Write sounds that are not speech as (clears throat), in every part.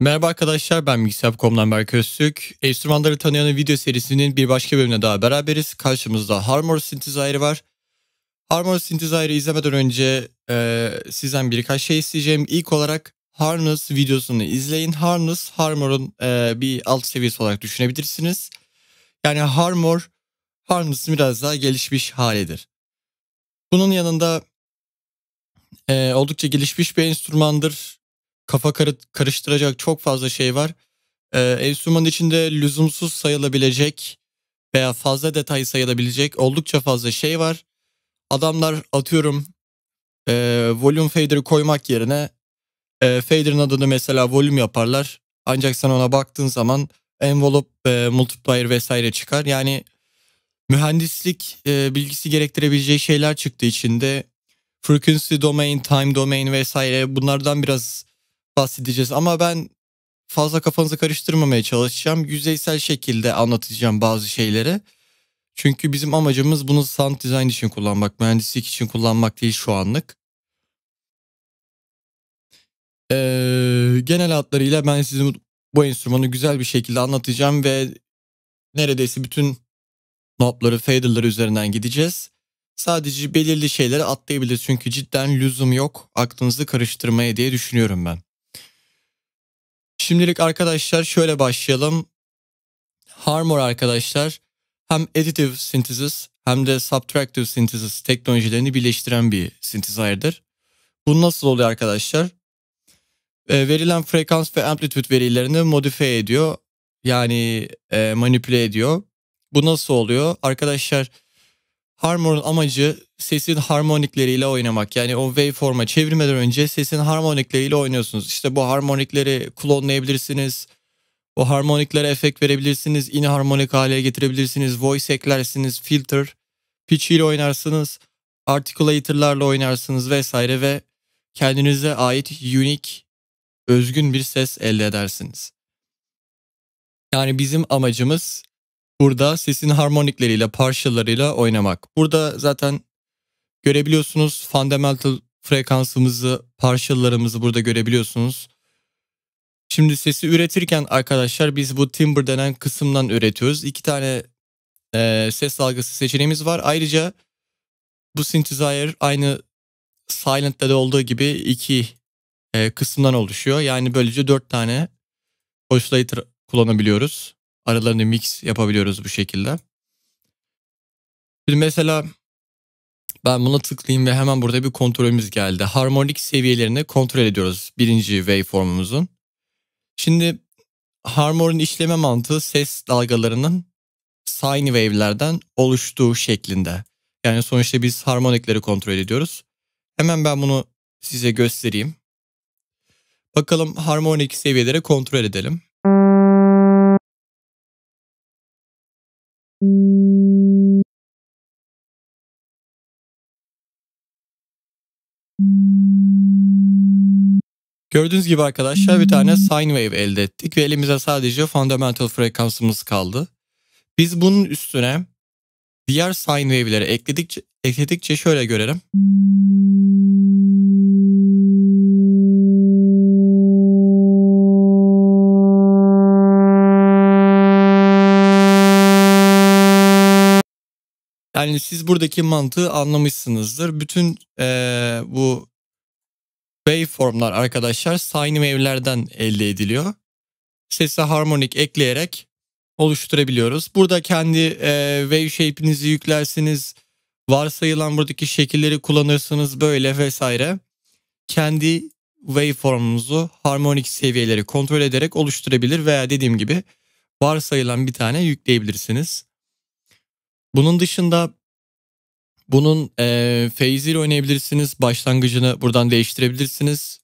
Merhaba arkadaşlar ben Bilgisayar.com'dan Berk Öztürk. Enstrümanları tanıyanın video serisinin bir başka bölümüne daha beraberiz. Karşımızda Harmor Synthesizer var. Harmor Synthesizer'ı izlemeden önce e, sizden birkaç şey isteyeceğim. İlk olarak Harness videosunu izleyin. Harness, Harmor'un e, bir alt seviyesi olarak düşünebilirsiniz. Yani Harmor, Harness'ın biraz daha gelişmiş halidir. Bunun yanında e, oldukça gelişmiş bir enstrümandır kafa karıştıracak çok fazla şey var. E, ee, enstrümanın içinde lüzumsuz sayılabilecek veya fazla detay sayılabilecek oldukça fazla şey var. Adamlar atıyorum e, volume fader'ı koymak yerine e, fader'ın adını mesela volume yaparlar. Ancak sen ona baktığın zaman envelope, e, multiplier vesaire çıkar. Yani mühendislik e, bilgisi gerektirebileceği şeyler çıktı içinde. Frequency domain, time domain vesaire bunlardan biraz bahsedeceğiz ama ben fazla kafanızı karıştırmamaya çalışacağım. Yüzeysel şekilde anlatacağım bazı şeyleri. Çünkü bizim amacımız bunu sound design için kullanmak, mühendislik için kullanmak değil şu anlık. Ee, genel hatlarıyla ben size bu enstrümanı güzel bir şekilde anlatacağım ve neredeyse bütün notları, faderları üzerinden gideceğiz. Sadece belirli şeyleri atlayabiliriz çünkü cidden lüzum yok. Aklınızı karıştırmaya diye düşünüyorum ben. Şimdilik arkadaşlar şöyle başlayalım. Harmor arkadaşlar hem additive synthesis hem de subtractive synthesis teknolojilerini birleştiren bir synthesizer'dır. Bu nasıl oluyor arkadaşlar? E, verilen frekans ve amplitude verilerini modifiye ediyor. Yani e, manipüle ediyor. Bu nasıl oluyor? Arkadaşlar Harmor'un amacı sesin harmonikleriyle oynamak. Yani o waveform'a çevirmeden önce sesin harmonikleriyle oynuyorsunuz. İşte bu harmonikleri klonlayabilirsiniz. O harmoniklere efekt verebilirsiniz. Inharmonik hale getirebilirsiniz. Voice eklersiniz. Filter. Pitch ile oynarsınız. Articulator'larla oynarsınız vesaire ve kendinize ait unique, özgün bir ses elde edersiniz. Yani bizim amacımız burada sesin harmonikleriyle, parçalarıyla oynamak. Burada zaten görebiliyorsunuz. Fundamental frekansımızı, parçalarımızı burada görebiliyorsunuz. Şimdi sesi üretirken arkadaşlar biz bu timbre denen kısımdan üretiyoruz. İki tane e, ses dalgası seçeneğimiz var. Ayrıca bu synthesizer aynı Silent'te de olduğu gibi iki e, kısımdan oluşuyor. Yani böylece dört tane oscillator kullanabiliyoruz. Aralarını mix yapabiliyoruz bu şekilde. Şimdi mesela ben buna tıklayayım ve hemen burada bir kontrolümüz geldi. Harmonik seviyelerini kontrol ediyoruz birinci waveform'umuzun. Şimdi Harmon'un işleme mantığı ses dalgalarının sine wave'lerden oluştuğu şeklinde. Yani sonuçta biz harmonikleri kontrol ediyoruz. Hemen ben bunu size göstereyim. Bakalım harmonik seviyelere kontrol edelim. Gördüğünüz gibi arkadaşlar bir tane sine wave elde ettik ve elimize sadece fundamental frekansımız kaldı. Biz bunun üstüne diğer sine wave'leri ekledikçe, ekledikçe şöyle görelim. Yani siz buradaki mantığı anlamışsınızdır. Bütün e, bu waveformlar arkadaşlar sine wave'lerden elde ediliyor. Sese harmonik ekleyerek oluşturabiliyoruz. Burada kendi e, wave shape'inizi yüklersiniz. Varsayılan buradaki şekilleri kullanırsınız böyle vesaire. Kendi waveform'unuzu harmonik seviyeleri kontrol ederek oluşturabilir veya dediğim gibi varsayılan bir tane yükleyebilirsiniz. Bunun dışında bunun e, Feyzi oynayabilirsiniz. Başlangıcını buradan değiştirebilirsiniz.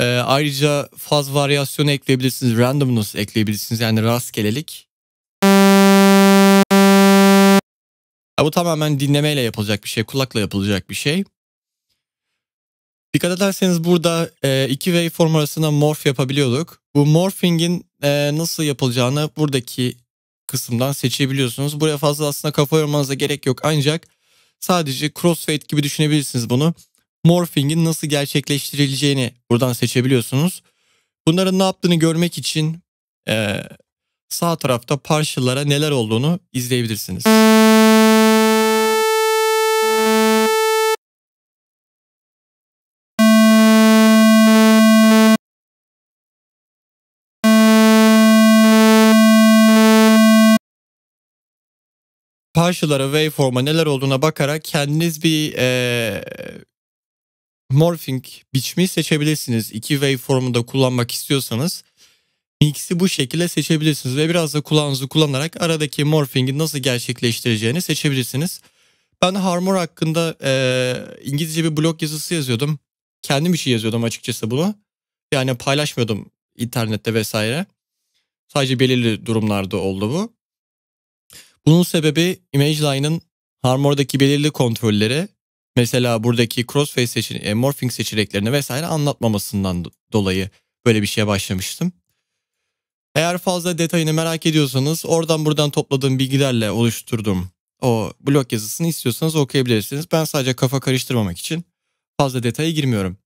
E, ayrıca faz varyasyonu ekleyebilirsiniz. Randomness ekleyebilirsiniz. Yani rastgelelik. Ya bu tamamen dinlemeyle yapılacak bir şey. Kulakla yapılacak bir şey. Dikkat ederseniz burada e, iki waveform arasında morph yapabiliyorduk. Bu morphing'in e, nasıl yapılacağını buradaki kısımdan seçebiliyorsunuz. Buraya fazla aslında kafa yormanıza gerek yok ancak Sadece crossfade gibi düşünebilirsiniz bunu. Morphing'in nasıl gerçekleştirileceğini buradan seçebiliyorsunuz. Bunların ne yaptığını görmek için e, sağ tarafta partial'lara neler olduğunu izleyebilirsiniz. parçalara, waveform'a neler olduğuna bakarak kendiniz bir e, morphing biçimi seçebilirsiniz. İki waveform'u da kullanmak istiyorsanız mix'i bu şekilde seçebilirsiniz ve biraz da kulağınızı kullanarak aradaki morphing'i nasıl gerçekleştireceğini seçebilirsiniz. Ben Harmor hakkında e, İngilizce bir blog yazısı yazıyordum. Kendim için yazıyordum açıkçası bunu. Yani paylaşmıyordum internette vesaire. Sadece belirli durumlarda oldu bu. Bunun sebebi ImageLine'ın Harmor'daki belirli kontrolleri, mesela buradaki crossface seçin e, morphing seçeneklerini vesaire anlatmamasından dolayı böyle bir şeye başlamıştım. Eğer fazla detayını merak ediyorsanız oradan buradan topladığım bilgilerle oluşturduğum o blog yazısını istiyorsanız okuyabilirsiniz. Ben sadece kafa karıştırmamak için fazla detaya girmiyorum.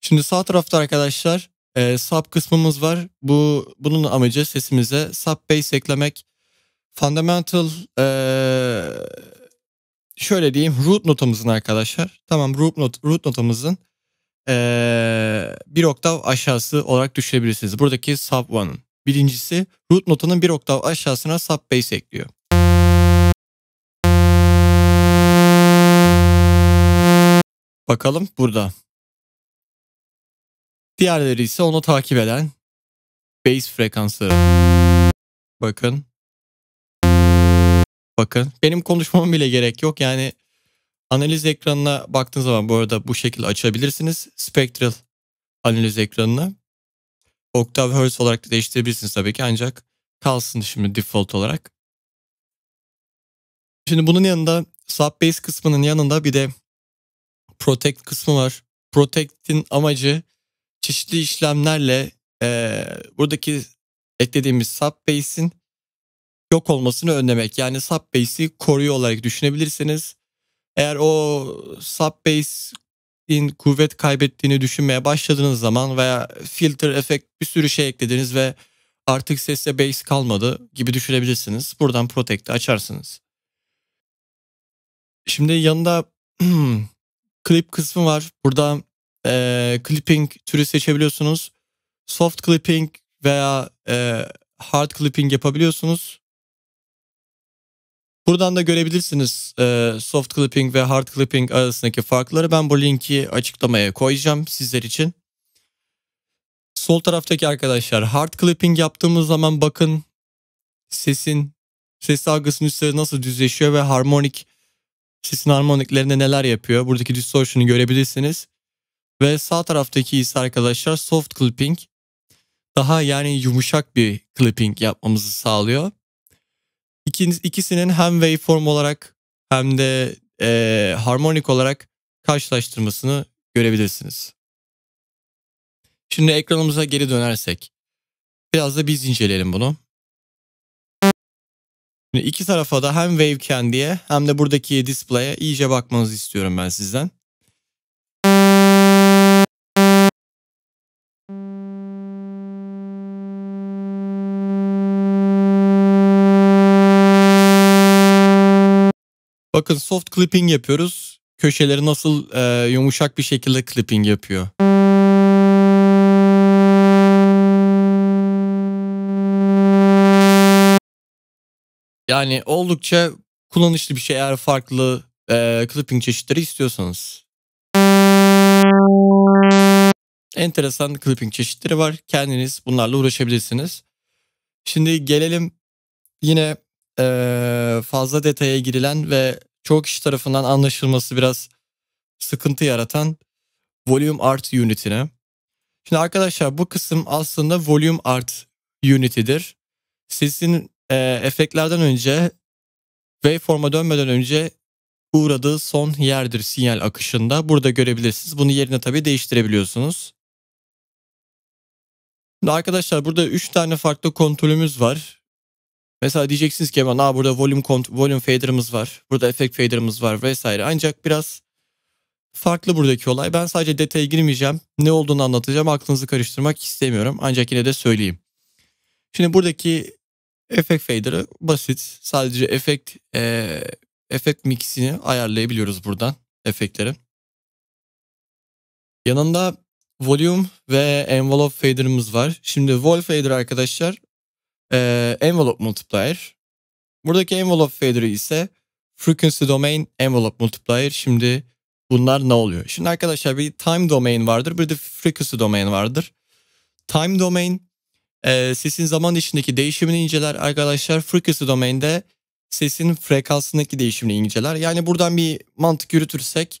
Şimdi sağ tarafta arkadaşlar e, sub kısmımız var. Bu bunun amacı sesimize sub bass eklemek Fundamental ee, şöyle diyeyim root notamızın arkadaşlar. Tamam root, not, root notamızın ee, bir oktav aşağısı olarak düşünebilirsiniz. Buradaki sub 1'ın. Birincisi root notanın bir oktav aşağısına sub bass ekliyor. Bakalım burada. Diğerleri ise onu takip eden bass frekansları. Bakın. Bakın benim konuşmam bile gerek yok. Yani analiz ekranına baktığınız zaman bu arada bu şekilde açabilirsiniz. Spectral analiz ekranına. Oktav Hertz olarak da değiştirebilirsiniz tabii ki ancak kalsın şimdi default olarak. Şimdi bunun yanında Subbase kısmının yanında bir de Protect kısmı var. Protect'in amacı çeşitli işlemlerle e, buradaki eklediğimiz Subbase'in yok olmasını önlemek. Yani subbase'i koruyor olarak düşünebilirsiniz. Eğer o subbase'in kuvvet kaybettiğini düşünmeye başladığınız zaman veya filter efekt bir sürü şey eklediniz ve artık sesle bass kalmadı gibi düşünebilirsiniz. Buradan protect'i açarsınız. Şimdi yanında (clears throat) clip kısmı var. Burada e, clipping türü seçebiliyorsunuz. Soft clipping veya e, hard clipping yapabiliyorsunuz. Buradan da görebilirsiniz e, soft clipping ve hard clipping arasındaki farkları. Ben bu linki açıklamaya koyacağım sizler için. Sol taraftaki arkadaşlar hard clipping yaptığımız zaman bakın sesin ses algısının üstleri nasıl düzleşiyor ve harmonik sesin harmoniklerinde neler yapıyor. Buradaki distortion'u görebilirsiniz. Ve sağ taraftaki ise arkadaşlar soft clipping. Daha yani yumuşak bir clipping yapmamızı sağlıyor ikiniz, ikisinin hem waveform olarak hem de e, harmonik olarak karşılaştırmasını görebilirsiniz. Şimdi ekranımıza geri dönersek biraz da biz inceleyelim bunu. Şimdi iki tarafa da hem Wave Candy'ye hem de buradaki display'e iyice bakmanızı istiyorum ben sizden. Bakın soft clipping yapıyoruz. Köşeleri nasıl e, yumuşak bir şekilde clipping yapıyor. Yani oldukça kullanışlı bir şey eğer farklı e, clipping çeşitleri istiyorsanız. Enteresan clipping çeşitleri var. Kendiniz bunlarla uğraşabilirsiniz. Şimdi gelelim yine e, fazla detaya girilen ve çoğu kişi tarafından anlaşılması biraz sıkıntı yaratan Volume Art Unity'ne. Şimdi arkadaşlar bu kısım aslında Volume Art Unity'dir. Sesin e, efektlerden önce waveform'a dönmeden önce uğradığı son yerdir sinyal akışında. Burada görebilirsiniz. Bunu yerine tabii değiştirebiliyorsunuz. Şimdi arkadaşlar burada 3 tane farklı kontrolümüz var. Mesela diyeceksiniz ki hemen Aa, burada volume, kont volume fader'ımız var. Burada effect fader'ımız var vesaire. Ancak biraz farklı buradaki olay. Ben sadece detaya girmeyeceğim. Ne olduğunu anlatacağım. Aklınızı karıştırmak istemiyorum. Ancak yine de söyleyeyim. Şimdi buradaki effect fader'ı basit. Sadece effect, e, effect mixini ayarlayabiliyoruz buradan. Efektleri. Yanında volume ve envelope fader'ımız var. Şimdi vol fader arkadaşlar e, envelope multiplier. Buradaki envelope failure ise frequency domain envelope multiplier. Şimdi bunlar ne oluyor? Şimdi arkadaşlar bir time domain vardır bir de frequency domain vardır. Time domain e, sesin zaman içindeki değişimini inceler arkadaşlar. Frequency domain'de sesin frekansındaki değişimini inceler. Yani buradan bir mantık yürütürsek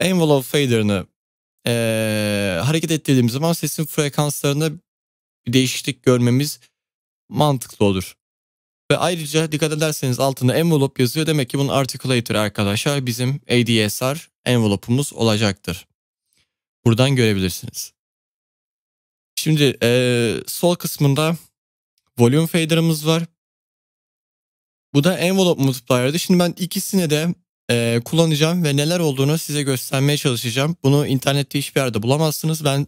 envelope fader'ını e, hareket ettirdiğimiz zaman sesin frekanslarında bir değişiklik görmemiz mantıklı olur. Ve ayrıca dikkat ederseniz altında envelope yazıyor. Demek ki bunun articulator arkadaşlar bizim ADSR envelope'umuz olacaktır. Buradan görebilirsiniz. Şimdi ee, sol kısmında volume fader'ımız var. Bu da envelope multiplier'dı. Şimdi ben ikisini de e, kullanacağım ve neler olduğunu size göstermeye çalışacağım. Bunu internette hiçbir yerde bulamazsınız. Ben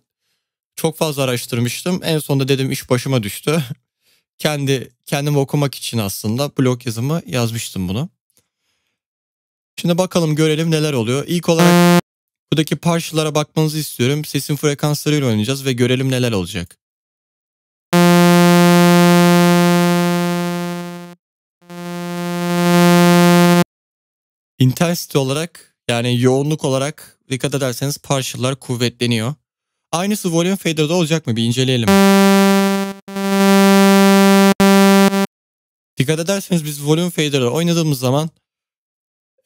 çok fazla araştırmıştım. En sonunda dedim iş başıma düştü. (laughs) kendi kendimi okumak için aslında blog yazımı yazmıştım bunu. Şimdi bakalım görelim neler oluyor. İlk olarak buradaki parçalara bakmanızı istiyorum. Sesin frekanslarıyla oynayacağız ve görelim neler olacak. Intensity olarak yani yoğunluk olarak dikkat ederseniz parçalar kuvvetleniyor. Aynısı volume fader'da olacak mı bir inceleyelim. Dikkat ederseniz biz volume fader'ı oynadığımız zaman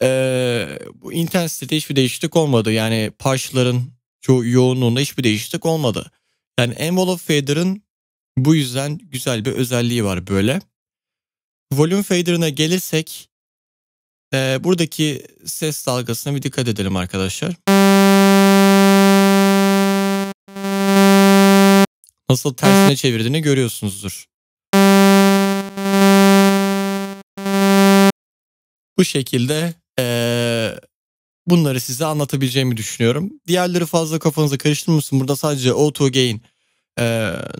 ee, bu intensitede hiçbir değişiklik olmadı. Yani parçaların çoğu yoğunluğunda hiçbir değişiklik olmadı. Yani envelope fader'ın bu yüzden güzel bir özelliği var böyle. Volume fader'ına gelirsek e, buradaki ses dalgasına bir dikkat edelim arkadaşlar. Nasıl tersine çevirdiğini görüyorsunuzdur. Bu şekilde ee, bunları size anlatabileceğimi düşünüyorum. Diğerleri fazla kafanıza karıştırmasın. Burada sadece auto gain e,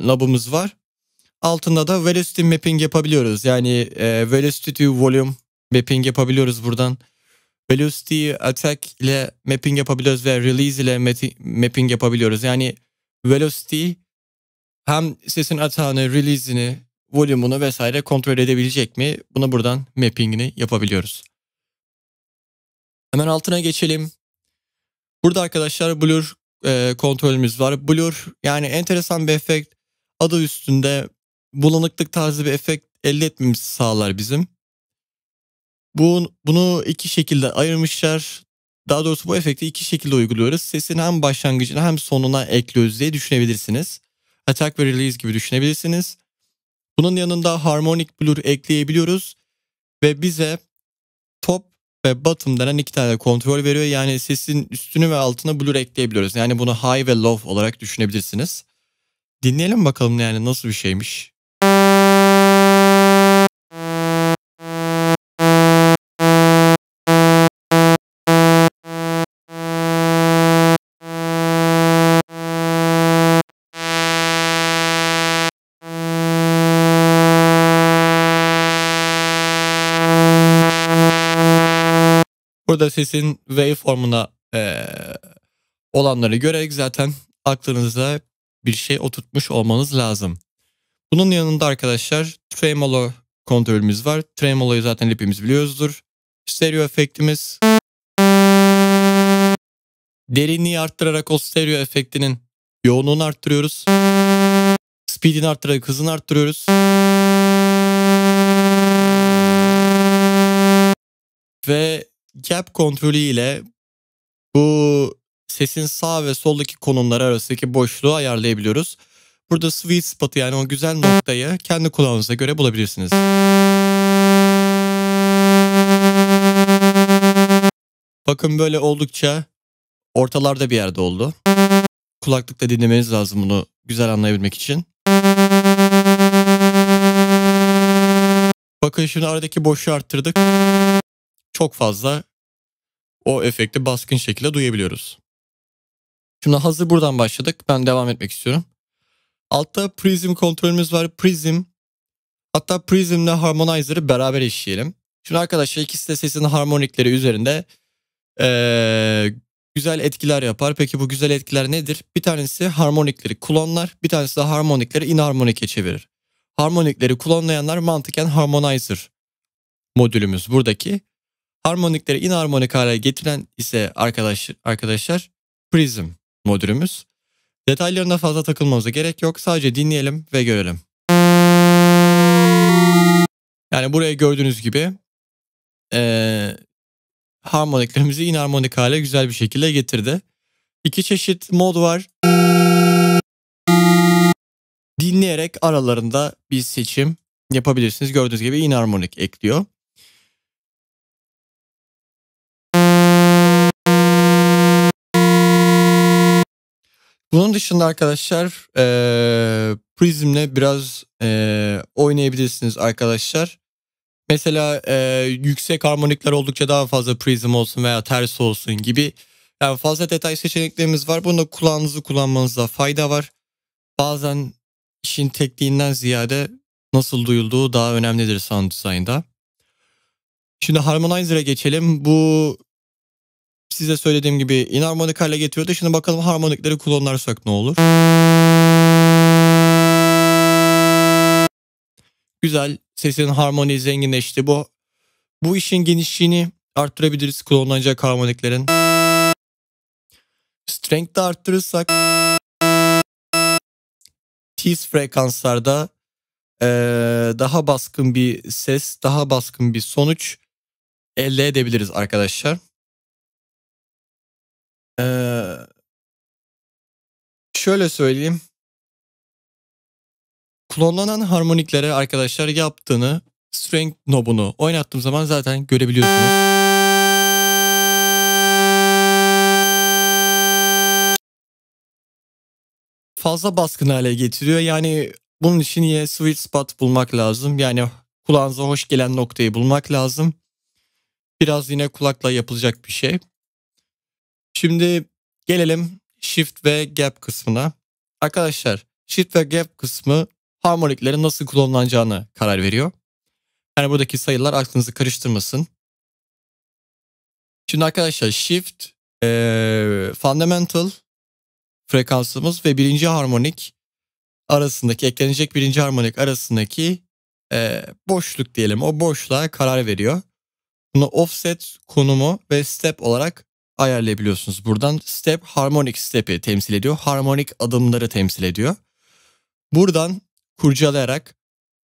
labımız var. Altında da velocity mapping yapabiliyoruz. Yani e, velocity volume mapping yapabiliyoruz buradan. Velocity attack ile mapping yapabiliyoruz ve release ile mapping yapabiliyoruz. Yani velocity hem sesin atağını, release'ini, Volume'unu vesaire kontrol edebilecek mi? Bunu buradan mappingini yapabiliyoruz. Hemen altına geçelim. Burada arkadaşlar blur e, kontrolümüz var. Blur yani enteresan bir efekt. Adı üstünde bulanıklık tarzı bir efekt elde etmemizi sağlar bizim. Bu, bunu iki şekilde ayırmışlar. Daha doğrusu bu efekti iki şekilde uyguluyoruz. Sesin hem başlangıcına hem sonuna ekliyoruz diye düşünebilirsiniz. Attack ve release gibi düşünebilirsiniz. Bunun yanında harmonic blur ekleyebiliyoruz ve bize top ve bottom denen iki tane kontrol veriyor. Yani sesin üstünü ve altına blur ekleyebiliyoruz. Yani bunu high ve low olarak düşünebilirsiniz. Dinleyelim bakalım yani nasıl bir şeymiş. Burada sesin waveform'una e, olanları görerek zaten aklınıza bir şey oturtmuş olmanız lazım. Bunun yanında arkadaşlar tremolo kontrolümüz var. Tremolo'yu zaten hepimiz biliyoruzdur. Stereo efektimiz. Derinliği arttırarak o stereo efektinin yoğunluğunu arttırıyoruz. Speed'ini arttırarak hızını arttırıyoruz. Ve gap kontrolü ile bu sesin sağ ve soldaki konumları arasındaki boşluğu ayarlayabiliyoruz. Burada sweet spot'ı yani o güzel noktayı kendi kulağınıza göre bulabilirsiniz. Bakın böyle oldukça ortalarda bir yerde oldu. Kulaklıkla dinlemeniz lazım bunu güzel anlayabilmek için. Bakın şimdi aradaki boşluğu arttırdık çok fazla o efekti baskın şekilde duyabiliyoruz. Şimdi hazır buradan başladık. Ben devam etmek istiyorum. Altta Prism kontrolümüz var. Prism. Hatta Prism ile Harmonizer'ı beraber işleyelim. Şimdi arkadaşlar ikisi de sesin harmonikleri üzerinde ee, güzel etkiler yapar. Peki bu güzel etkiler nedir? Bir tanesi harmonikleri klonlar, bir tanesi de harmonikleri inharmonike çevirir. Harmonikleri klonlayanlar mantıken harmonizer modülümüz buradaki. Harmonikleri inharmonik hale getiren ise arkadaş, arkadaşlar Prism modülümüz. Detaylarına fazla takılmamıza gerek yok. Sadece dinleyelim ve görelim. Yani buraya gördüğünüz gibi e, harmoniklerimizi inharmonik hale güzel bir şekilde getirdi. İki çeşit mod var. Dinleyerek aralarında bir seçim yapabilirsiniz. Gördüğünüz gibi inharmonik ekliyor. Bunun dışında arkadaşlar e, Prism'le biraz e, oynayabilirsiniz arkadaşlar. Mesela e, yüksek harmonikler oldukça daha fazla Prism olsun veya ters olsun gibi. Yani fazla detay seçeneklerimiz var. Bunda kulağınızı kullanmanızda fayda var. Bazen işin tekniğinden ziyade nasıl duyulduğu daha önemlidir sound design'da. Şimdi Harmonizer'a geçelim. Bu size söylediğim gibi inarmonik hale getiriyordu. Şimdi bakalım harmonikleri kullanırsak ne olur? Güzel sesin harmoni zenginleşti. Bu bu işin genişliğini arttırabiliriz kullanılacak harmoniklerin. Strength de arttırırsak tiz frekanslarda ee, daha baskın bir ses, daha baskın bir sonuç elde edebiliriz arkadaşlar. Ee, şöyle söyleyeyim. Klonlanan harmoniklere arkadaşlar yaptığını string knobunu oynattığım zaman zaten görebiliyorsunuz. Fazla baskın hale getiriyor. Yani bunun için yine sweet spot bulmak lazım. Yani kulağınıza hoş gelen noktayı bulmak lazım. Biraz yine kulakla yapılacak bir şey. Şimdi gelelim shift ve gap kısmına. Arkadaşlar shift ve gap kısmı harmoniklerin nasıl kullanılacağını karar veriyor. Yani buradaki sayılar aklınızı karıştırmasın. Şimdi arkadaşlar shift e, fundamental frekansımız ve birinci harmonik arasındaki eklenecek birinci harmonik arasındaki e, boşluk diyelim. O boşluğa karar veriyor. Bunu offset konumu ve step olarak ayarlayabiliyorsunuz. Buradan step harmonik step'i temsil ediyor. Harmonik adımları temsil ediyor. Buradan kurcalayarak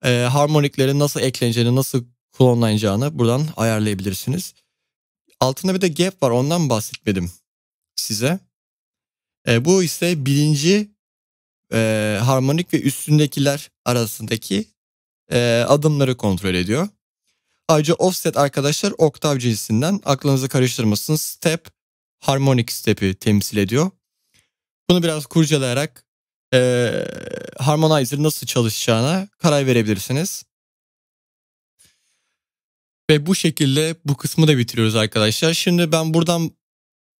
e, harmoniklerin nasıl ekleneceğini, nasıl klonlanacağını buradan ayarlayabilirsiniz. Altında bir de gap var ondan bahsetmedim size. E, bu ise birinci e, harmonik ve üstündekiler arasındaki e, adımları kontrol ediyor. Ayrıca offset arkadaşlar oktav cinsinden aklınızı karıştırmasın. Step harmonik step'i temsil ediyor. Bunu biraz kurcalayarak e, harmonizer nasıl çalışacağına karar verebilirsiniz. Ve bu şekilde bu kısmı da bitiriyoruz arkadaşlar. Şimdi ben buradan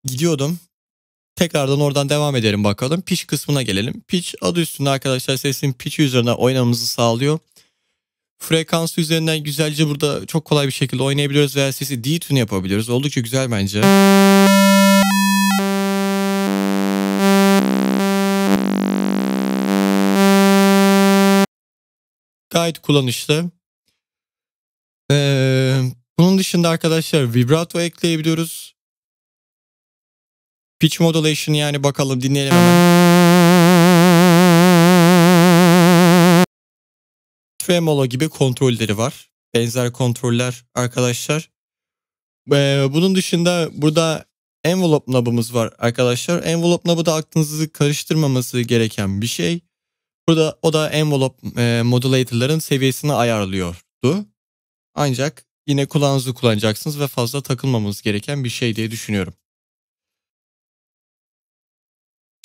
gidiyordum. Tekrardan oradan devam edelim bakalım. Pitch kısmına gelelim. Pitch adı üstünde arkadaşlar sesin pitch üzerine oynamamızı sağlıyor. Frekans üzerinden güzelce burada çok kolay bir şekilde oynayabiliyoruz veya sesi detune yapabiliyoruz. Oldukça güzel bence. Gayet kullanışlı. Ee, bunun dışında arkadaşlar vibrato ekleyebiliyoruz. Pitch modulation yani bakalım dinleyelim hemen. tremolo gibi kontrolleri var. Benzer kontroller arkadaşlar. Ee, bunun dışında burada envelope knobımız var arkadaşlar. Envelope nabı da aklınızı karıştırmaması gereken bir şey. Burada o da envelope e, modulator'ların seviyesini ayarlıyordu. Ancak yine kulağınızı kullanacaksınız ve fazla takılmamız gereken bir şey diye düşünüyorum.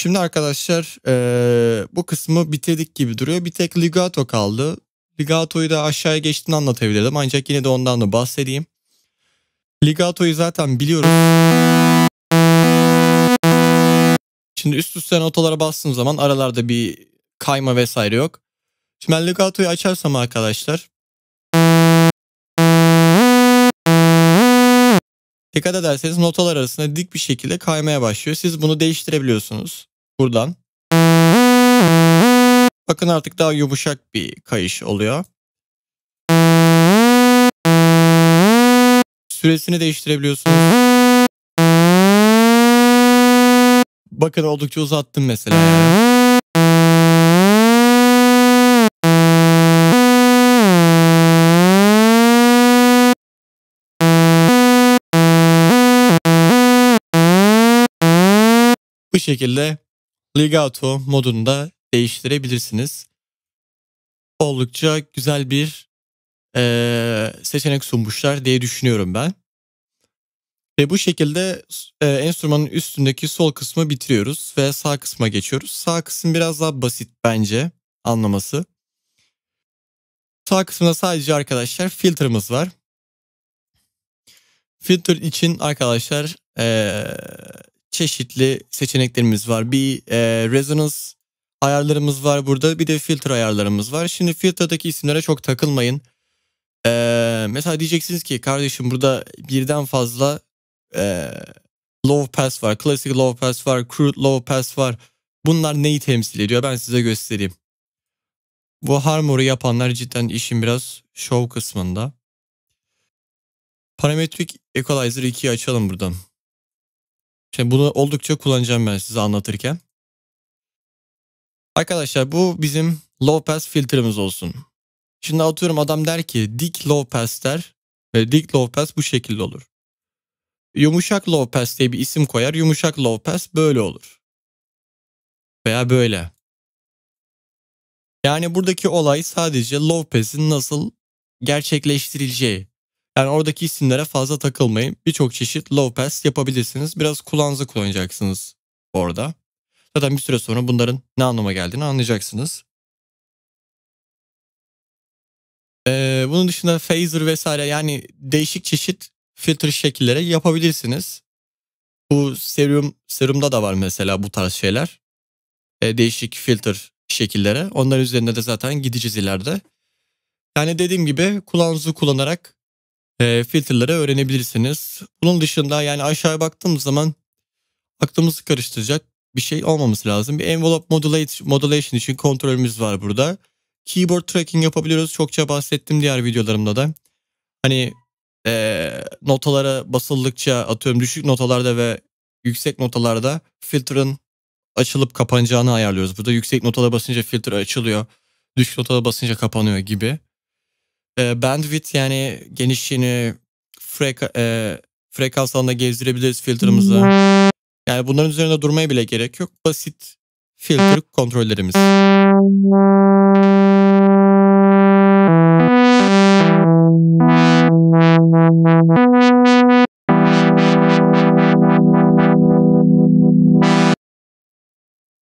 Şimdi arkadaşlar e, bu kısmı bitirdik gibi duruyor. Bir tek legato kaldı. Ligato'yu da aşağıya geçtiğini anlatabilirdim ancak yine de ondan da bahsedeyim. Ligato'yu zaten biliyorum. Şimdi üst üste notalara bastığım zaman aralarda bir kayma vesaire yok. Şimdi ben legatoyu açarsam arkadaşlar. Dikkat ederseniz notalar arasında dik bir şekilde kaymaya başlıyor. Siz bunu değiştirebiliyorsunuz buradan. Bakın artık daha yumuşak bir kayış oluyor. Süresini değiştirebiliyorsunuz. Bakın oldukça uzattım mesela. Yani. Bu şekilde legato modunda değiştirebilirsiniz. Oldukça güzel bir e, seçenek sunmuşlar diye düşünüyorum ben. Ve bu şekilde e, enstrümanın üstündeki sol kısmı bitiriyoruz ve sağ kısma geçiyoruz. Sağ kısım biraz daha basit bence anlaması. Sağ kısmında sadece arkadaşlar filtremiz var. Filter için arkadaşlar e, çeşitli seçeneklerimiz var. Bir e, resonans ayarlarımız var burada. Bir de filtre ayarlarımız var. Şimdi filtredeki isimlere çok takılmayın. E, mesela diyeceksiniz ki kardeşim burada birden fazla e, low pass var. Klasik low pass var. Crude low pass var. Bunlar neyi temsil ediyor? Ben size göstereyim. Bu Harmor'u yapanlar cidden işin biraz show kısmında. Parametrik Equalizer 2'yi açalım buradan. Şimdi bunu oldukça kullanacağım ben size anlatırken. Arkadaşlar bu bizim low pass filtremiz olsun. Şimdi atıyorum adam der ki dik low pass der ve dik low pass bu şekilde olur. Yumuşak low pass diye bir isim koyar. Yumuşak low pass böyle olur. Veya böyle. Yani buradaki olay sadece low pass'in nasıl gerçekleştirileceği. Yani oradaki isimlere fazla takılmayın. Birçok çeşit low pass yapabilirsiniz. Biraz kulağınızı kullanacaksınız orada. Zaten bir süre sonra bunların ne anlama geldiğini anlayacaksınız. Ee, bunun dışında phaser vesaire yani değişik çeşit filtre şekilleri yapabilirsiniz. Bu serum serumda da var mesela bu tarz şeyler. Ee, değişik filter şekillere. Onların üzerinde de zaten gideceğiz ileride. Yani dediğim gibi kulağınızı kullanarak e, ee, filtreleri öğrenebilirsiniz. Bunun dışında yani aşağıya baktığımız zaman aklımızı karıştıracak bir şey olmaması lazım. Bir envelope modulation için kontrolümüz var burada. Keyboard tracking yapabiliyoruz. Çokça bahsettim diğer videolarımda da. Hani e, notalara basıldıkça atıyorum düşük notalarda ve yüksek notalarda filtre'ın açılıp kapanacağını ayarlıyoruz. Burada yüksek notala basınca filtre açılıyor. Düşük notala basınca kapanıyor gibi. E, bandwidth yani genişliğini freka, e, frekans alanında gezdirebiliriz filtremizi. Yani bunların üzerinde durmaya bile gerek yok. Basit filtre kontrollerimiz.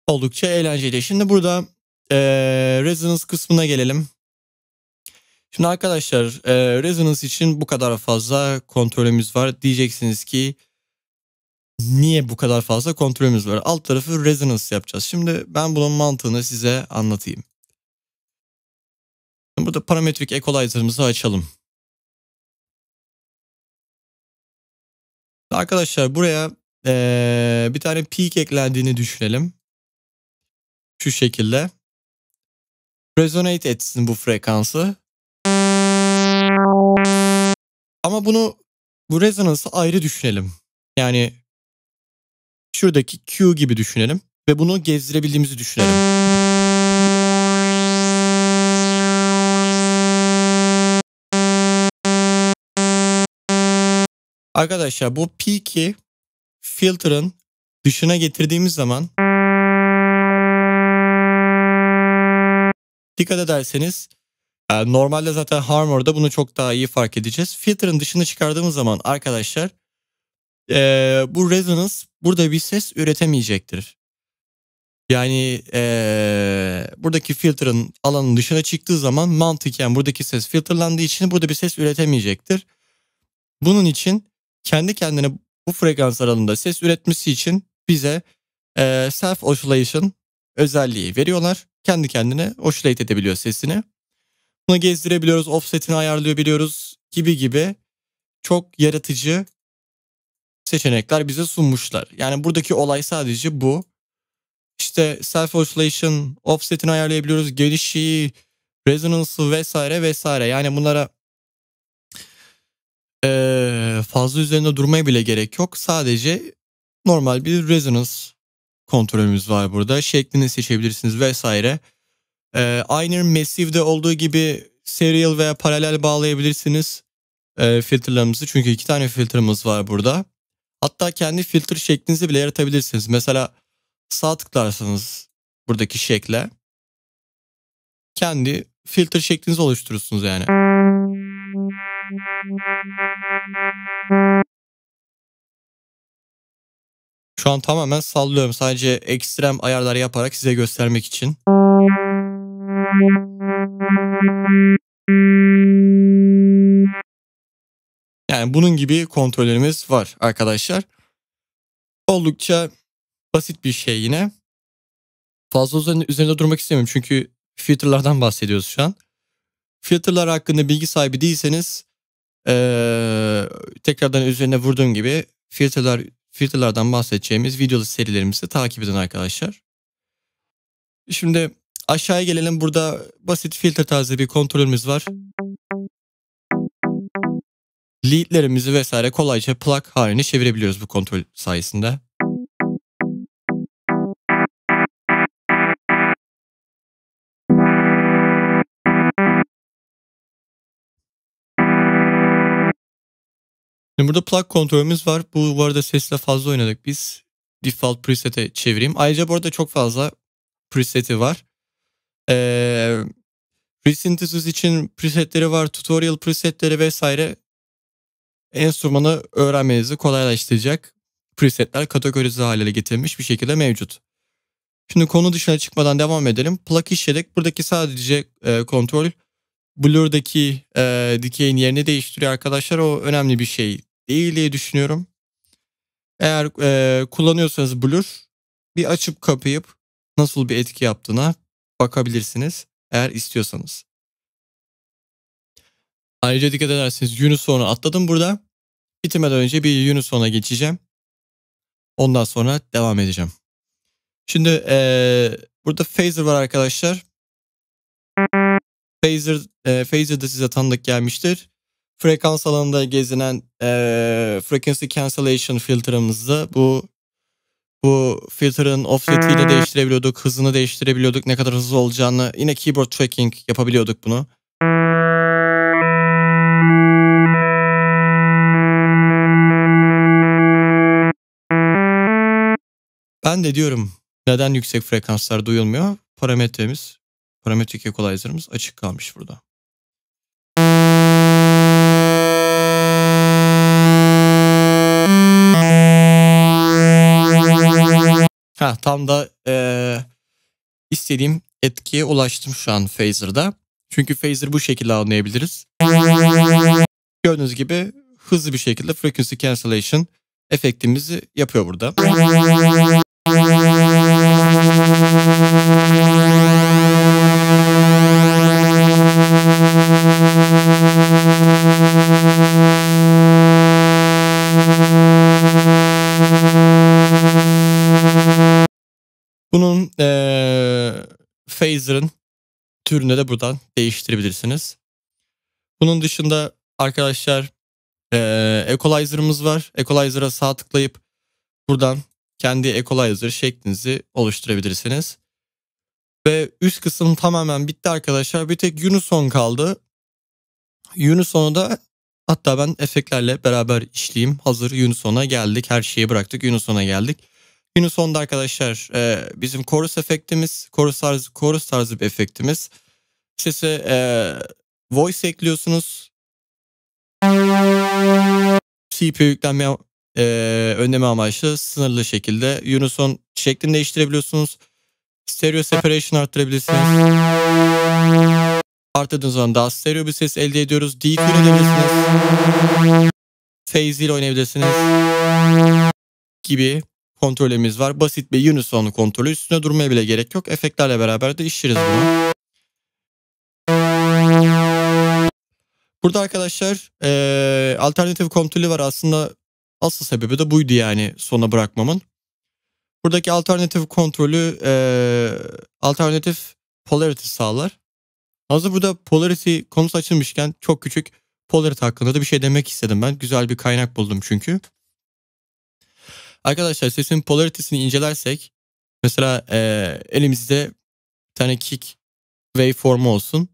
Oldukça eğlenceli. Şimdi burada e, resonance kısmına gelelim. Şimdi arkadaşlar e, Resonance için bu kadar fazla kontrolümüz var. Diyeceksiniz ki niye bu kadar fazla kontrolümüz var? Alt tarafı Resonance yapacağız. Şimdi ben bunun mantığını size anlatayım. Burada parametrik equalizer'ımızı açalım. Arkadaşlar buraya ee, bir tane peak eklendiğini düşünelim. Şu şekilde. Resonate etsin bu frekansı. Ama bunu bu rezonansı ayrı düşünelim. Yani şuradaki Q gibi düşünelim ve bunu gezdirebildiğimizi düşünelim. Arkadaşlar bu peak'i filter'ın dışına getirdiğimiz zaman dikkat ederseniz ee, normalde zaten Armor'da bunu çok daha iyi fark edeceğiz. Filter'ın dışını çıkardığımız zaman arkadaşlar e, bu Resonance burada bir ses üretemeyecektir. Yani e, buradaki filter'ın alanın dışına çıktığı zaman mantıken buradaki ses filtrelandığı için burada bir ses üretemeyecektir. Bunun için kendi kendine bu frekans aralığında ses üretmesi için bize e, self oscillation özelliği veriyorlar. Kendi kendine oscillate edebiliyor sesini bunu gezdirebiliyoruz, offset'ini ayarlayabiliyoruz gibi gibi çok yaratıcı seçenekler bize sunmuşlar. Yani buradaki olay sadece bu. İşte self oscillation, offset'ini ayarlayabiliyoruz, gelişi, resonance vesaire vesaire. Yani bunlara ee, fazla üzerinde durmaya bile gerek yok. Sadece normal bir resonance kontrolümüz var burada. Şeklini seçebilirsiniz vesaire. E, ee, aynı Massive'de olduğu gibi serial veya paralel bağlayabilirsiniz e, filtrelerimizi. Çünkü iki tane filtremiz var burada. Hatta kendi filtre şeklinizi bile yaratabilirsiniz. Mesela sağ tıklarsanız buradaki şekle kendi filtre şeklinizi oluşturursunuz yani. Şu an tamamen sallıyorum. Sadece ekstrem ayarlar yaparak size göstermek için. Yani bunun gibi kontrollerimiz var arkadaşlar. Oldukça basit bir şey yine. Fazla üzerinde, üzerinde durmak istemiyorum çünkü filtrelardan bahsediyoruz şu an. Filtrelar hakkında bilgi sahibi değilseniz ee, tekrardan üzerine vurduğum gibi filtreler filtrelerden bahsedeceğimiz videolu serilerimizi takip edin arkadaşlar. Şimdi Aşağıya gelelim burada basit filtre tarzı bir kontrolümüz var. Leadlerimizi vesaire kolayca plug haline çevirebiliyoruz bu kontrol sayesinde. Şimdi burada plug kontrolümüz var. Bu, bu arada sesle fazla oynadık biz. Default preset'e çevireyim. Ayrıca bu arada çok fazla preset'i var. Ee, Resynthesis için presetleri var, tutorial presetleri vesaire enstrümanı öğrenmenizi kolaylaştıracak presetler kategorize hale getirmiş bir şekilde mevcut. Şimdi konu dışına çıkmadan devam edelim. Plak işledik. Buradaki sadece e, kontrol Blur'daki e, dikeyin yerini değiştiriyor arkadaşlar. O önemli bir şey değil diye düşünüyorum. Eğer e, kullanıyorsanız Blur bir açıp kapayıp nasıl bir etki yaptığına bakabilirsiniz eğer istiyorsanız. Ayrıca dikkat ederseniz sonra atladım burada. Bitirmeden önce bir sonra geçeceğim. Ondan sonra devam edeceğim. Şimdi ee, burada Phaser var arkadaşlar. Phaser, e, Phaser de size tanıdık gelmiştir. Frekans alanında gezinen e, Frequency Cancellation filtremizde bu bu filter'ın offset'iyle hmm. değiştirebiliyorduk, hızını değiştirebiliyorduk, ne kadar hızlı olacağını. Yine keyboard tracking yapabiliyorduk bunu. Ben de diyorum neden yüksek frekanslar duyulmuyor? Parametremiz, parametrik equalizer'ımız açık kalmış burada. Ha tam da ee, istediğim etkiye ulaştım şu an Phaser'da. Çünkü Phaser bu şekilde anlayabiliriz. Gördüğünüz gibi hızlı bir şekilde frequency cancellation efektimizi yapıyor burada. türünü de buradan değiştirebilirsiniz. Bunun dışında arkadaşlar e, Equalizer'ımız var. Equalizer'a sağ tıklayıp buradan kendi Equalizer şeklinizi oluşturabilirsiniz. Ve üst kısım tamamen bitti arkadaşlar. Bir tek Unison kaldı. Unison'u da hatta ben efektlerle beraber işleyeyim. Hazır Unison'a geldik. Her şeyi bıraktık. Unison'a geldik. Yunus onda arkadaşlar e, bizim chorus efektimiz, chorus tarzı, chorus tarzı bir efektimiz. Sese e, voice ekliyorsunuz. CP yüklenme e, önleme amaçlı sınırlı şekilde unison şeklini değiştirebiliyorsunuz. Stereo separation arttırabilirsiniz. Arttırdığınız zaman daha stereo bir ses elde ediyoruz. DQ edebilirsiniz. Phase ile oynayabilirsiniz. Gibi kontrolümüz var. Basit bir unit sound kontrolü. Üstüne durmaya bile gerek yok. Efektlerle beraber de işleriz bunu. Burada arkadaşlar e, alternatif kontrolü var. Aslında asıl sebebi de buydu yani sona bırakmamın. Buradaki alternatif kontrolü e, alternatif polarity sağlar. Hazır burada polarity konusu açılmışken çok küçük polarity hakkında da bir şey demek istedim ben. Güzel bir kaynak buldum çünkü. Arkadaşlar sesin polaritesini incelersek mesela e, elimizde bir tane kick waveform olsun.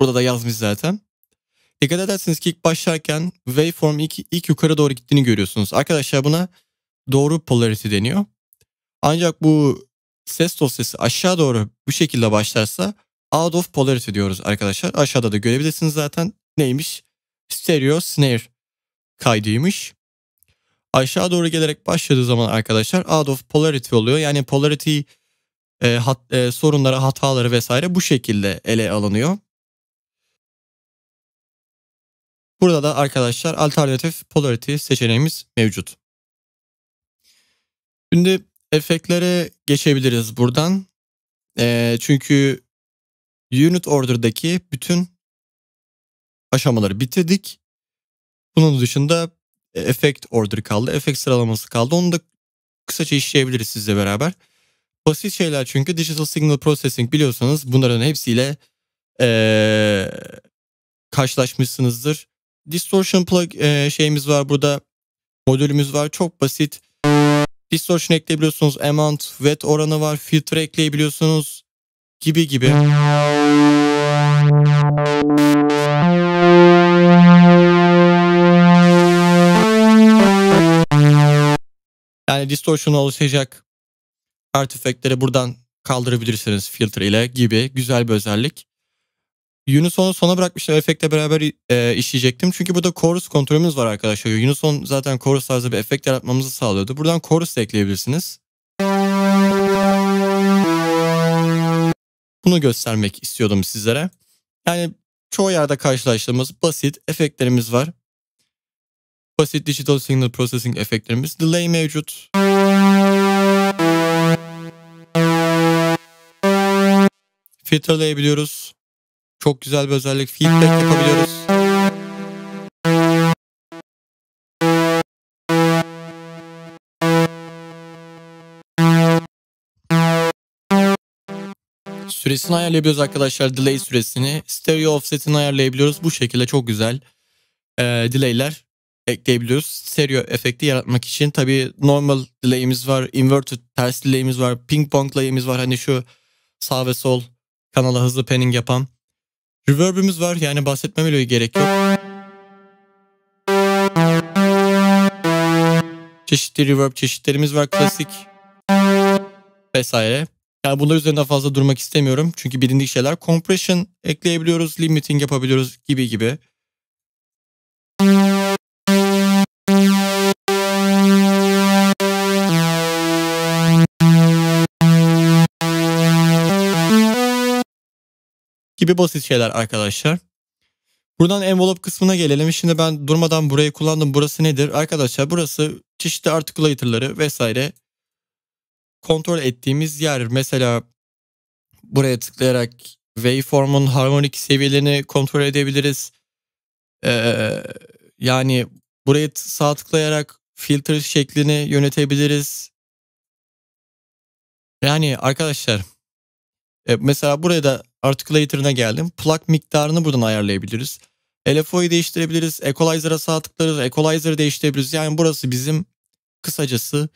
Burada da yazmış zaten. Dikkat ederseniz ki başlarken waveform ilk, ilk yukarı doğru gittiğini görüyorsunuz. Arkadaşlar buna doğru polarity deniyor. Ancak bu ses dosyası aşağı doğru bu şekilde başlarsa out of polarity diyoruz arkadaşlar. Aşağıda da görebilirsiniz zaten neymiş? Stereo snare kaydıymış aşağı doğru gelerek başladığı zaman arkadaşlar out of polarity oluyor. Yani polarity e, hat, e, sorunları, hataları vesaire bu şekilde ele alınıyor. Burada da arkadaşlar alternatif polarity seçeneğimiz mevcut. Şimdi efektlere geçebiliriz buradan. E, çünkü unit order'daki bütün aşamaları bitirdik. Bunun dışında e, effect order kaldı. efekt sıralaması kaldı. Onu da kısaca işleyebiliriz sizle beraber. Basit şeyler çünkü Digital Signal Processing biliyorsanız bunların hepsiyle ee, karşılaşmışsınızdır. Distortion plug e, şeyimiz var burada. Modülümüz var. Çok basit. Distortion ekleyebiliyorsunuz. Amount, wet oranı var. Filtre ekleyebiliyorsunuz. Gibi gibi. Yani distortion oluşacak artifactleri buradan kaldırabilirsiniz filtre ile gibi güzel bir özellik. Unison sona bırakmıştım. efekte beraber e, işleyecektim. Çünkü burada chorus kontrolümüz var arkadaşlar. Unison zaten chorus tarzı bir efekt yaratmamızı sağlıyordu. Buradan chorus da ekleyebilirsiniz. Bunu göstermek istiyordum sizlere. Yani çoğu yerde karşılaştığımız basit efektlerimiz var basit digital signal processing efektlerimiz delay mevcut. Filtrelayabiliyoruz. Çok güzel bir özellik. Feedback yapabiliyoruz. Süresini ayarlayabiliyoruz arkadaşlar. Delay süresini. Stereo offset'ini ayarlayabiliyoruz. Bu şekilde çok güzel. Ee, delay'ler ekleyebiliyoruz. Stereo efekti yaratmak için tabi normal delay'imiz var, inverted ters delay'imiz var, ping pong delay'imiz var. Hani şu sağ ve sol kanala hızlı panning yapan. Reverb'ümüz var yani bahsetmeme bile gerek yok. Çeşitli reverb çeşitlerimiz var klasik vesaire. Yani bunlar üzerinde fazla durmak istemiyorum. Çünkü bilindik şeyler compression ekleyebiliyoruz, limiting yapabiliyoruz gibi gibi. gibi basit şeyler arkadaşlar. Buradan envelope kısmına gelelim. Şimdi ben durmadan burayı kullandım. Burası nedir? Arkadaşlar burası çeşitli articulator'ları vesaire kontrol ettiğimiz yer. Mesela buraya tıklayarak waveform'un harmonik seviyelerini kontrol edebiliriz. Ee, yani buraya sağ tıklayarak filtre şeklini yönetebiliriz. Yani arkadaşlar e, mesela buraya da Articulator'ına geldim. Plug miktarını buradan ayarlayabiliriz. LFO'yu değiştirebiliriz. Equalizer'a sağ tıklarız. Equalizer'ı değiştirebiliriz. Yani burası bizim kısacası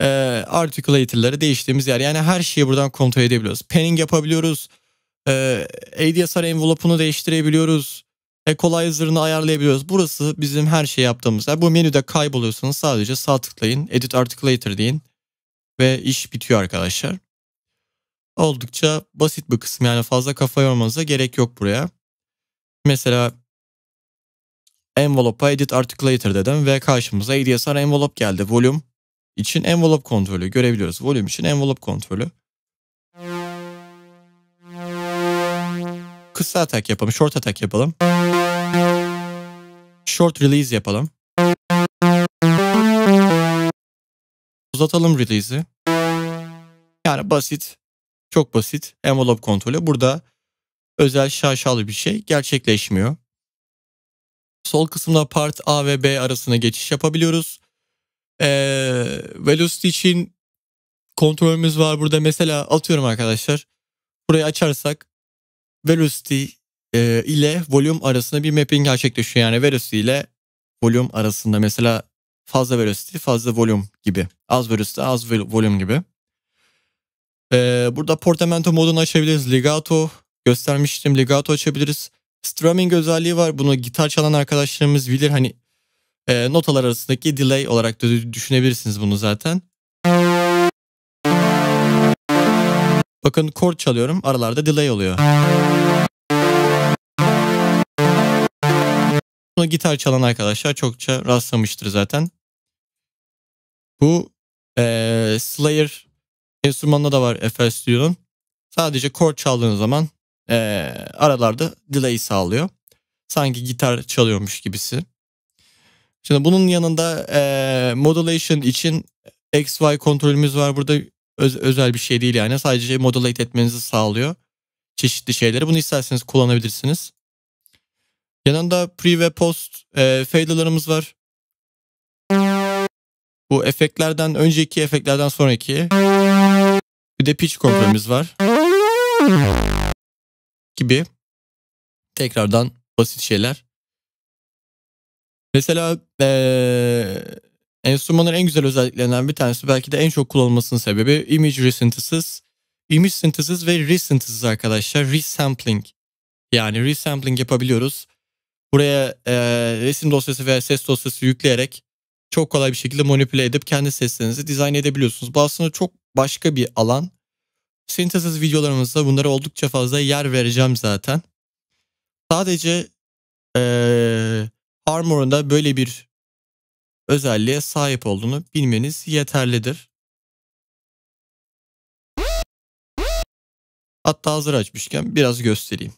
e, Articulator'ları değiştiğimiz yer. Yani her şeyi buradan kontrol edebiliyoruz. Panning yapabiliyoruz. E, ADSR envelope'unu değiştirebiliyoruz. Equalizer'ını ayarlayabiliyoruz. Burası bizim her şey yaptığımız yer. Bu menüde kayboluyorsanız sadece sağ tıklayın. Edit Articulator deyin. Ve iş bitiyor arkadaşlar oldukça basit bir kısım. Yani fazla kafa yormanıza gerek yok buraya. Mesela envelope'a edit articulator dedim ve karşımıza ADSR envelope geldi. Volume için envelope kontrolü görebiliyoruz. Volume için envelope kontrolü. Kısa atak yapalım, short atak yapalım. Short release yapalım. Uzatalım release'i. Yani basit çok basit envelope kontrolü. Burada özel şaşalı bir şey gerçekleşmiyor. Sol kısımda part A ve B arasına geçiş yapabiliyoruz. Ee, velocity için kontrolümüz var burada. Mesela atıyorum arkadaşlar. Burayı açarsak velocity e, ile volume arasında bir mapping gerçekleşiyor. Yani velocity ile volume arasında mesela fazla velocity fazla volume gibi. Az velocity az volume gibi. Ee, burada portamento modunu açabiliriz. Legato göstermiştim. Legato açabiliriz. Strumming özelliği var. Bunu gitar çalan arkadaşlarımız bilir. Hani e, notalar arasındaki delay olarak da düşünebilirsiniz bunu zaten. Bakın kord çalıyorum. Aralarda delay oluyor. Bunu gitar çalan arkadaşlar çokça rastlamıştır zaten. Bu e, Slayer Enstrümanında da var FL Studio'nun. Sadece kor çaldığınız zaman e, aralarda delay sağlıyor. Sanki gitar çalıyormuş gibisi. Şimdi bunun yanında e, modulation için XY kontrolümüz var. Burada öz, özel bir şey değil yani. Sadece modulate etmenizi sağlıyor. Çeşitli şeyleri. Bunu isterseniz kullanabilirsiniz. Yanında pre ve post e, faderlarımız var. Bu efektlerden önceki efektlerden sonraki. Bir de pitch kontrolümüz var. Gibi. Tekrardan basit şeyler. Mesela ee, enstrümanların en güzel özelliklerinden bir tanesi belki de en çok kullanılmasının sebebi image resynthesis. Image synthesis ve resynthesis arkadaşlar. Resampling. Yani resampling yapabiliyoruz. Buraya e, resim dosyası veya ses dosyası yükleyerek çok kolay bir şekilde manipüle edip kendi seslerinizi dizayn edebiliyorsunuz. Bu aslında çok başka bir alan. Synthesis videolarımızda bunlara oldukça fazla yer vereceğim zaten. Sadece ee, Armor'un da böyle bir özelliğe sahip olduğunu bilmeniz yeterlidir. Hatta hazır açmışken biraz göstereyim.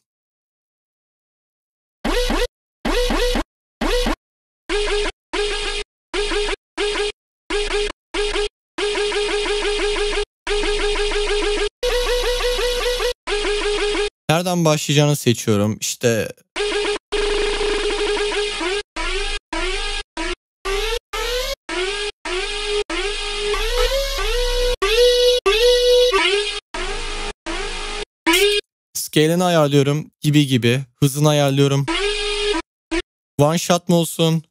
Nereden başlayacağını seçiyorum. İşte Scale'ini ayarlıyorum gibi gibi. Hızını ayarlıyorum. One shot mı olsun?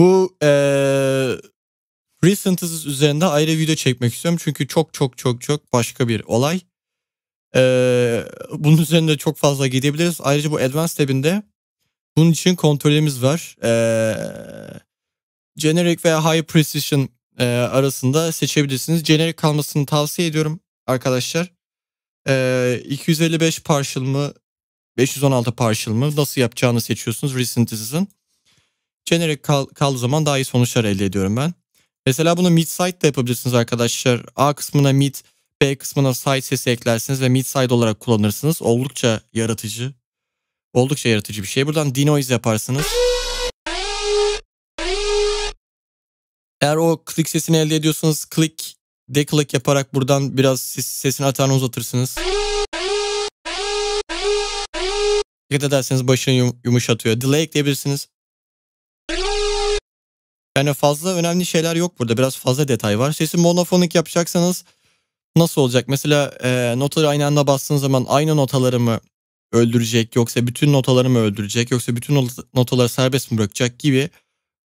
Bu e, free synthesis üzerinde ayrı video çekmek istiyorum. Çünkü çok çok çok çok başka bir olay. E, bunun üzerinde çok fazla gidebiliriz. Ayrıca bu advanced tabinde bunun için kontrolümüz var. E, generic veya high precision e, arasında seçebilirsiniz. Generic kalmasını tavsiye ediyorum arkadaşlar. E, 255 partial mı 516 partial mı nasıl yapacağını seçiyorsunuz resynthesis'in generic kal kaldığı zaman daha iyi sonuçlar elde ediyorum ben. Mesela bunu mid site de yapabilirsiniz arkadaşlar. A kısmına mid, B kısmına side sesi eklersiniz ve mid site olarak kullanırsınız. Oldukça yaratıcı. Oldukça yaratıcı bir şey. Buradan denoise yaparsınız. Eğer o click sesini elde ediyorsanız click declick yaparak buradan biraz ses, sesini atağını uzatırsınız. Dikkat ederseniz başını yum, yumuşatıyor. Delay ekleyebilirsiniz. Yani fazla önemli şeyler yok burada. Biraz fazla detay var. Sesi monofonik yapacaksanız nasıl olacak? Mesela e, notaları aynı anda bastığınız zaman aynı notaları mı öldürecek yoksa bütün notaları mı öldürecek yoksa bütün not notaları serbest mi bırakacak gibi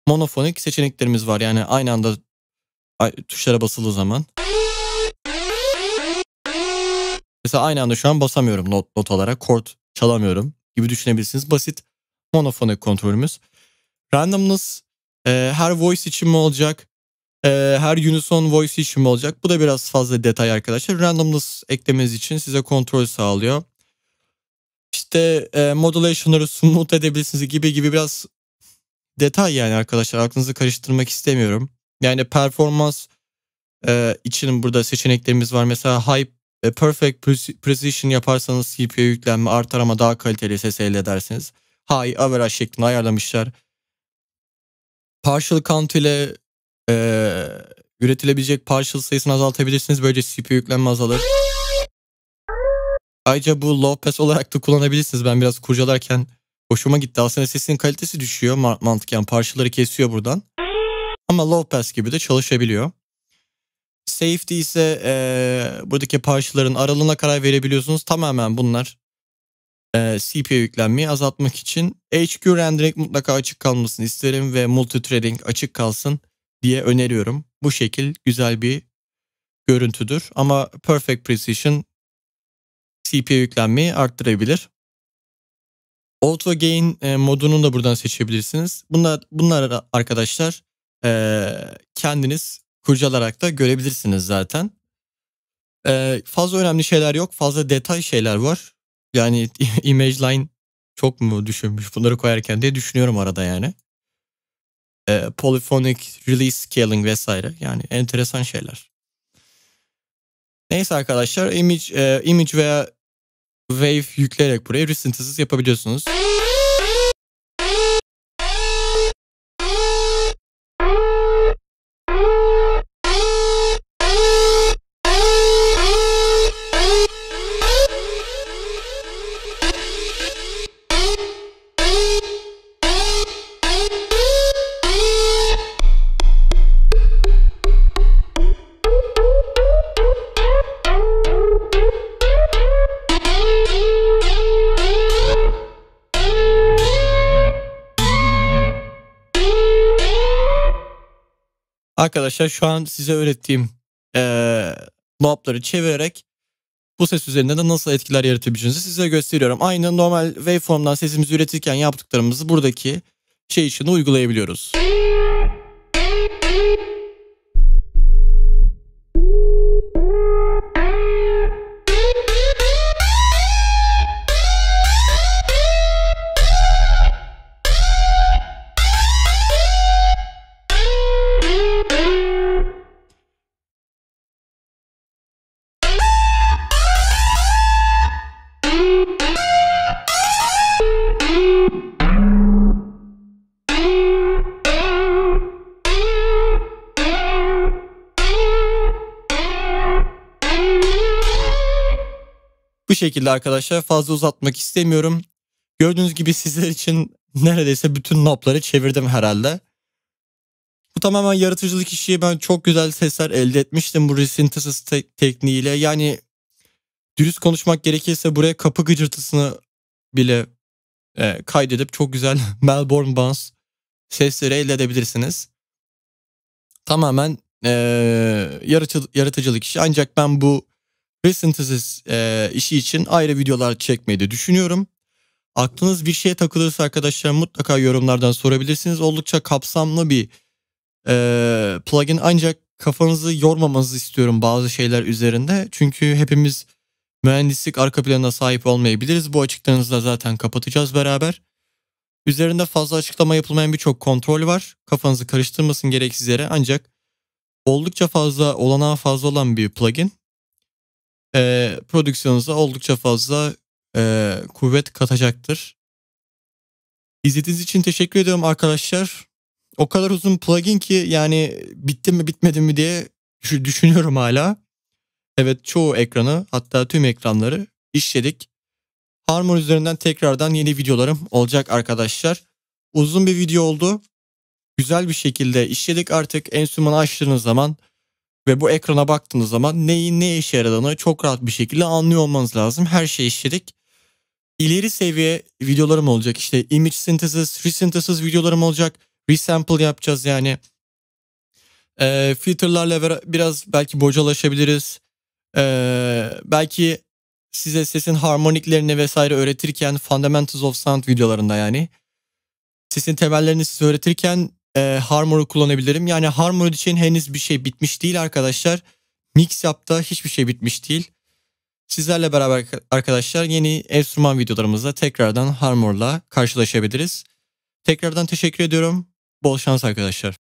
monofonik seçeneklerimiz var. Yani aynı anda tuşlara basılı zaman. Mesela aynı anda şu an basamıyorum not, not olarak. Kort çalamıyorum gibi düşünebilirsiniz. Basit monofonik kontrolümüz. Randomness e, her voice için mi olacak? E, her unison voice için mi olacak? Bu da biraz fazla detay arkadaşlar. Randomness eklemeniz için size kontrol sağlıyor. İşte e, modulation'ları smooth edebilirsiniz gibi gibi biraz detay yani arkadaşlar. Aklınızı karıştırmak istemiyorum. Yani performans e, için burada seçeneklerimiz var. Mesela high e, perfect precision yaparsanız CPU yüklenme artar ama daha kaliteli ses elde edersiniz. High average şeklinde ayarlamışlar partial count ile e, üretilebilecek partial sayısını azaltabilirsiniz. Böylece CPU yüklenme azalır. Ayrıca bu low pass olarak da kullanabilirsiniz. Ben biraz kurcalarken hoşuma gitti. Aslında sesin kalitesi düşüyor mantıken. Yani parçaları kesiyor buradan. Ama low pass gibi de çalışabiliyor. Safety ise e, buradaki parçaların aralığına karar verebiliyorsunuz. Tamamen bunlar e, CPU yüklenmeyi azaltmak için HQ rendering mutlaka açık kalmasını isterim ve multi threading açık kalsın diye öneriyorum. Bu şekil güzel bir görüntüdür ama Perfect Precision CPU yüklenmeyi arttırabilir. Auto Gain e, modunu da buradan seçebilirsiniz. Bunlar bunlar arkadaşlar e, kendiniz kurcalarak da görebilirsiniz zaten. E, fazla önemli şeyler yok, fazla detay şeyler var. Yani (laughs) image line çok mu düşünmüş bunları koyarken diye düşünüyorum arada yani. E, polyphonic release scaling vesaire yani enteresan şeyler. Neyse arkadaşlar image e, image veya wave yükleyerek buraya resynthesis yapabiliyorsunuz. arkadaşlar şu an size öğrettiğim ee, knobları çevirerek bu ses üzerinde de nasıl etkiler yaratabileceğinizi size gösteriyorum. Aynı normal waveform'dan sesimizi üretirken yaptıklarımızı buradaki şey için uygulayabiliyoruz. şekilde arkadaşlar fazla uzatmak istemiyorum. Gördüğünüz gibi sizler için neredeyse bütün notları çevirdim herhalde. Bu tamamen yaratıcılık işi. Ben çok güzel sesler elde etmiştim bu resintesis te- tekniğiyle. Yani dürüst konuşmak gerekirse buraya kapı gıcırtısını bile e, kaydedip çok güzel (laughs) Melbourne Bounce sesleri elde edebilirsiniz. Tamamen e, yaratıcılık işi. Ancak ben bu ve Synthesis e, işi için ayrı videolar çekmeyi de düşünüyorum. Aklınız bir şeye takılırsa arkadaşlar mutlaka yorumlardan sorabilirsiniz. Oldukça kapsamlı bir e, plugin ancak kafanızı yormamanızı istiyorum bazı şeyler üzerinde. Çünkü hepimiz mühendislik arka planına sahip olmayabiliriz. Bu açıklarınızı da zaten kapatacağız beraber. Üzerinde fazla açıklama yapılmayan birçok kontrol var. Kafanızı karıştırmasın gereksiz yere ancak oldukça fazla olanağı fazla olan bir plugin e, ee, prodüksiyonunuza oldukça fazla e, kuvvet katacaktır. İzlediğiniz için teşekkür ediyorum arkadaşlar. O kadar uzun plugin ki yani bitti mi bitmedi mi diye düşünüyorum hala. Evet çoğu ekranı hatta tüm ekranları işledik. Harmon üzerinden tekrardan yeni videolarım olacak arkadaşlar. Uzun bir video oldu. Güzel bir şekilde işledik artık enstrümanı açtığınız zaman ve bu ekrana baktığınız zaman neyin ne işe yaradığını çok rahat bir şekilde anlıyor olmanız lazım. Her şeyi işledik. İleri seviye videolarım olacak. İşte image synthesis, resynthesis videolarım olacak. Resample yapacağız yani. E, filterlarla biraz belki bocalaşabiliriz. E, belki size sesin harmoniklerini vesaire öğretirken Fundamentals of Sound videolarında yani sesin temellerini size öğretirken e, Armor'u kullanabilirim. Yani Armor için henüz bir şey bitmiş değil arkadaşlar. Mix yapta hiçbir şey bitmiş değil. Sizlerle beraber arkadaşlar yeni enstrüman videolarımızda tekrardan Harmor'la karşılaşabiliriz. Tekrardan teşekkür ediyorum. Bol şans arkadaşlar.